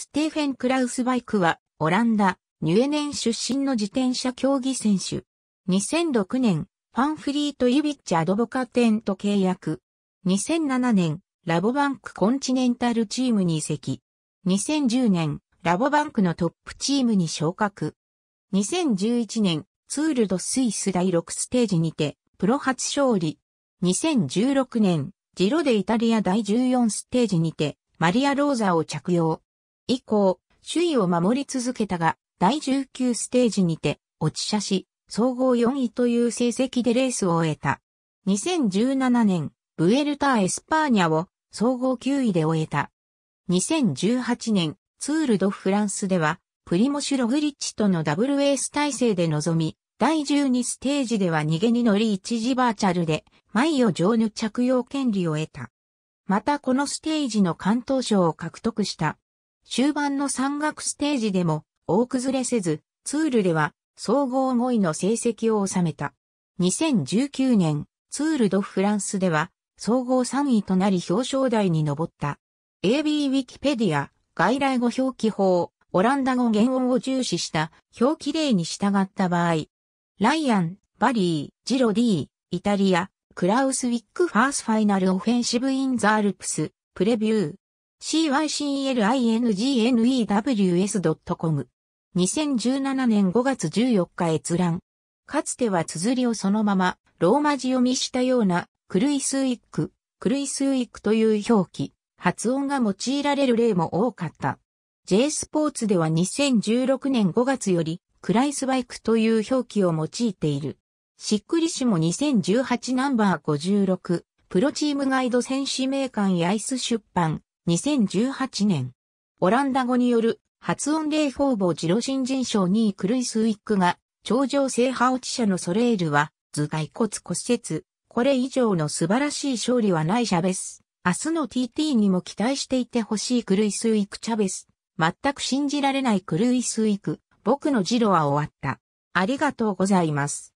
ステーフェン・クラウスバイクは、オランダ、ニュエネン出身の自転車競技選手。2006年、ファンフリート・ユビッチ・アドボカテンと契約。2007年、ラボバンクコンチネンタルチームに移籍。2010年、ラボバンクのトップチームに昇格。2011年、ツールドスイス第6ステージにて、プロ初勝利。2016年、ジロでイタリア第14ステージにて、マリア・ローザを着用。以降、首位を守り続けたが、第19ステージにて落ち車し、総合4位という成績でレースを終えた。2017年、ブエルターエスパーニャを総合9位で終えた。2018年、ツールドフランスでは、プリモシュログリッチとのダブルエース体制で臨み、第12ステージでは逃げに乗り一時バーチャルで、ジをーヌ着用権利を得た。またこのステージの関東賞を獲得した。終盤の山岳ステージでも大崩れせず、ツールでは総合5位の成績を収めた。2019年、ツール・ド・フランスでは、総合3位となり表彰台に上った。AB ウィキペディア、外来語表記法、オランダ語原音を重視した表記例に従った場合、ライアン、バリー、ジロディー、イタリア、クラウスウィック・ファース・ファイナル・オフェンシブ・イン・ザ・アルプス、プレビュー、cyclingenews.com。2017年5月14日閲覧。かつては綴りをそのまま、ローマ字読みしたような、クルイスウィック、クルイスウィックという表記、発音が用いられる例も多かった。J スポーツでは2016年5月より、クライスバイクという表記を用いている。しっくりしも2018ナンバー56、プロチームガイド戦士名館やイス出版、2018年、オランダ語による発音霊法防治路新人賞2位クルイスウィックが、頂上制覇落ち者のソレールは、頭蓋骨骨折、これ以上の素晴らしい勝利はないシャベス。明日の TT にも期待していてほしいクルイスウィックチャベス。全く信じられないクルイスウィック。僕のジロは終わった。ありがとうございます。